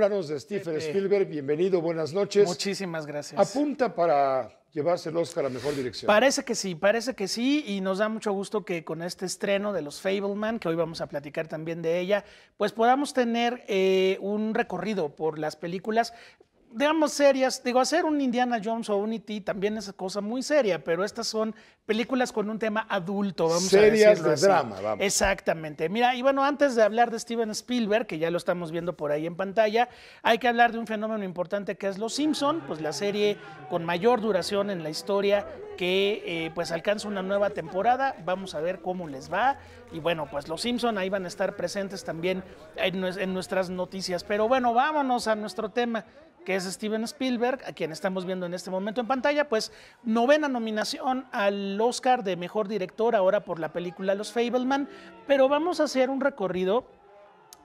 Háblanos de Stephen Spielberg. Bienvenido, buenas noches. Muchísimas gracias. Apunta para llevarse el Oscar a Mejor Dirección. Parece que sí, parece que sí, y nos da mucho gusto que con este estreno de los Fableman, que hoy vamos a platicar también de ella, pues podamos tener eh, un recorrido por las películas, digamos, serias. Digo, hacer un Indiana Jones o un e también es cosa muy seria, pero estas son películas con un tema adulto, vamos a decirlo de drama, vamos. Exactamente. Mira, y bueno, antes de hablar de Steven Spielberg, que ya lo estamos viendo por ahí en pantalla, hay que hablar de un fenómeno importante que es Los Simpson, pues la serie con mayor duración en la historia que eh, pues alcanza una nueva temporada. Vamos a ver cómo les va. Y bueno, pues Los Simpson ahí van a estar presentes también en nuestras noticias. Pero bueno, vámonos a nuestro tema que es Steven Spielberg, a quien estamos viendo en este momento en pantalla, pues novena nominación al Oscar de Mejor Director ahora por la película Los Fableman, pero vamos a hacer un recorrido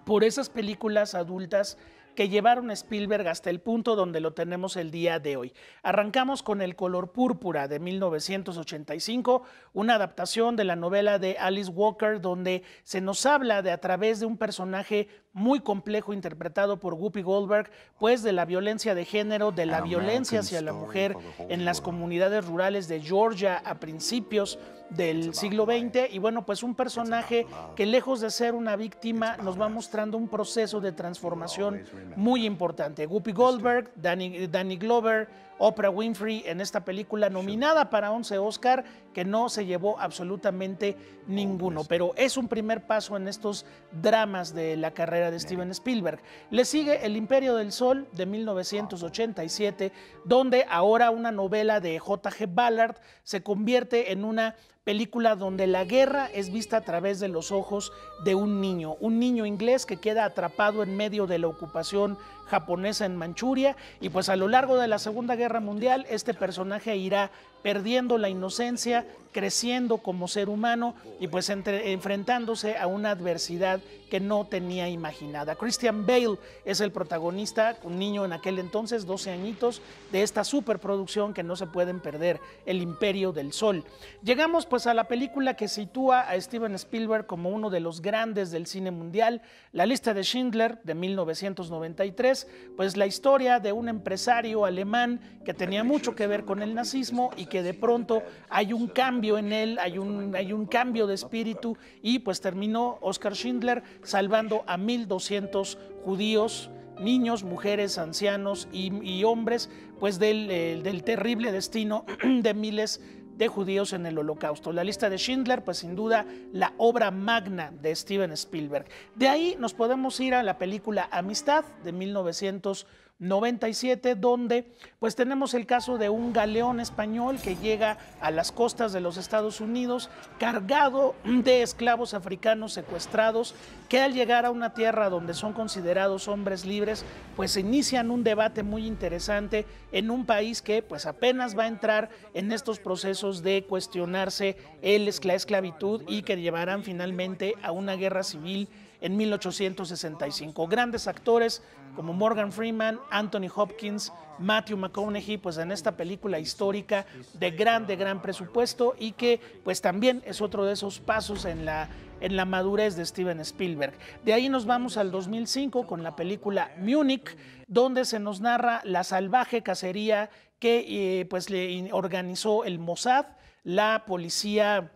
por esas películas adultas que llevaron a Spielberg hasta el punto donde lo tenemos el día de hoy. Arrancamos con El color púrpura de 1985, una adaptación de la novela de Alice Walker donde se nos habla de a través de un personaje muy complejo interpretado por Whoopi Goldberg, pues de la violencia de género, de la violencia hacia la mujer en las comunidades rurales de Georgia a principios del siglo XX y bueno, pues un personaje que lejos de ser una víctima nos va mostrando un proceso de transformación muy importante. Whoopi Goldberg, Danny, Danny Glover, Oprah Winfrey en esta película nominada para 11 Oscar, que no se llevó absolutamente ninguno, pero es un primer paso en estos dramas de la carrera de Steven Spielberg. Le sigue El Imperio del Sol de 1987, donde ahora una novela de J.G. Ballard se convierte en una película donde la guerra es vista a través de los ojos de un niño, un niño inglés que queda atrapado en medio de la ocupación japonesa en Manchuria y pues a lo largo de la Segunda Guerra Mundial, este personaje irá perdiendo la inocencia, creciendo como ser humano y pues enfrentándose a una adversidad que no tenía imaginada. Christian Bale es el protagonista, un niño en aquel entonces, 12 añitos, de esta superproducción que no se pueden perder, El Imperio del Sol. Llegamos pues a la película que sitúa a Steven Spielberg como uno de los grandes del cine mundial, La lista de Schindler de 1993, pues la historia de un empresario alemán que tenía mucho que ver con el nazismo y que de pronto hay un cambio en él, hay un, hay un cambio de espíritu y pues terminó Oscar Schindler salvando a 1.200 judíos niños, mujeres, ancianos y, hombres, pues del, eh, del, terrible destino de miles de judíos en el holocausto. La lista de Schindler, pues sin duda la obra magna de Steven Spielberg. De ahí nos podemos ir a la película Amistad de 1900 97, donde pues tenemos el caso de un galeón español que llega a las costas de los Estados Unidos cargado de esclavos africanos secuestrados que al llegar a una tierra donde son considerados hombres libres, pues inician un debate muy interesante en un país que pues apenas va a entrar en estos procesos de cuestionarse la esclavitud y que llevarán finalmente a una guerra civil en 1865. Grandes actores como Morgan Freeman, Anthony Hopkins, Matthew McConaughey, pues en esta película histórica de grande gran presupuesto y que pues también es otro de esos pasos en la, en la madurez de Steven Spielberg. De ahí nos vamos al 2005 con la película Munich, donde se nos narra la salvaje cacería que eh, pues le organizó el Mossad, la policía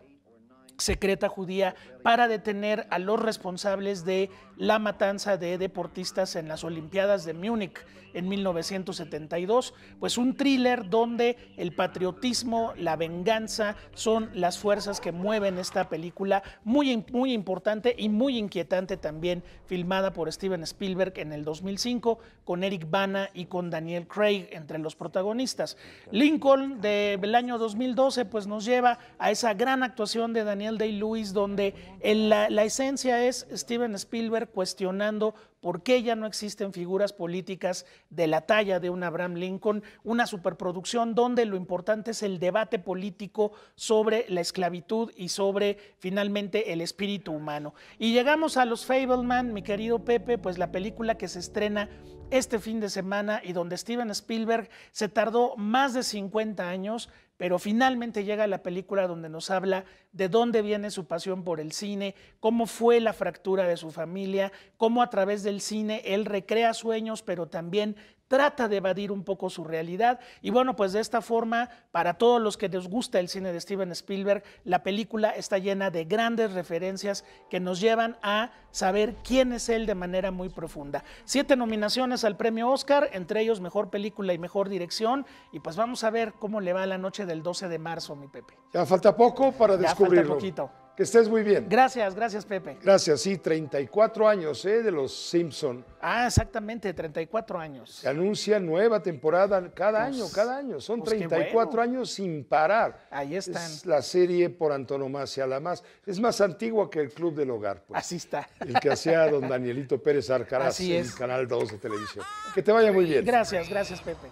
secreta judía para detener a los responsables de la matanza de deportistas en las Olimpiadas de Múnich en 1972. Pues un thriller donde el patriotismo, la venganza son las fuerzas que mueven esta película, muy, muy importante y muy inquietante también, filmada por Steven Spielberg en el 2005 con Eric Bana y con Daniel Craig entre los protagonistas. Lincoln del año 2012 pues nos lleva a esa gran actuación de Daniel Day-Lewis donde la, la, esencia es Steven Spielberg cuestionando por qué ya no existen figuras políticas de la talla de un Abraham Lincoln, una superproducción donde lo importante es el debate político sobre la esclavitud y sobre finalmente el espíritu humano. Y llegamos a los Fableman, mi querido Pepe, pues la película que se estrena este fin de semana y donde Steven Spielberg se tardó más de 50 años, pero finalmente llega la película donde nos habla de dónde viene su pasión por el cine, cómo fue la fractura de su familia, cómo a través del cine él recrea sueños, pero también trata de evadir un poco su realidad. Y bueno, pues de esta forma, para todos los que les gusta el cine de Steven Spielberg, la película está llena de grandes referencias que nos llevan a saber quién es él de manera muy profunda. Siete nominaciones al premio Oscar, entre ellos mejor película y mejor dirección. Y pues vamos a ver cómo le va la noche del 12 de marzo, mi Pepe. Ya falta poco para descubrirlo. Que estés muy bien. Gracias, gracias Pepe. Gracias, sí, 34 años ¿eh? de Los Simpson. Ah, exactamente, 34 años. anuncia nueva temporada cada pues, año, cada año. Son 34 pues, años sin parar. Ahí están. Es la serie por antonomasia, la más. Es más antigua que el Club del Hogar. Pues, Así está. El que hacía don Danielito Pérez Arcaraz en Canal 2 de televisión. Que te vaya muy bien. Gracias, gracias Pepe.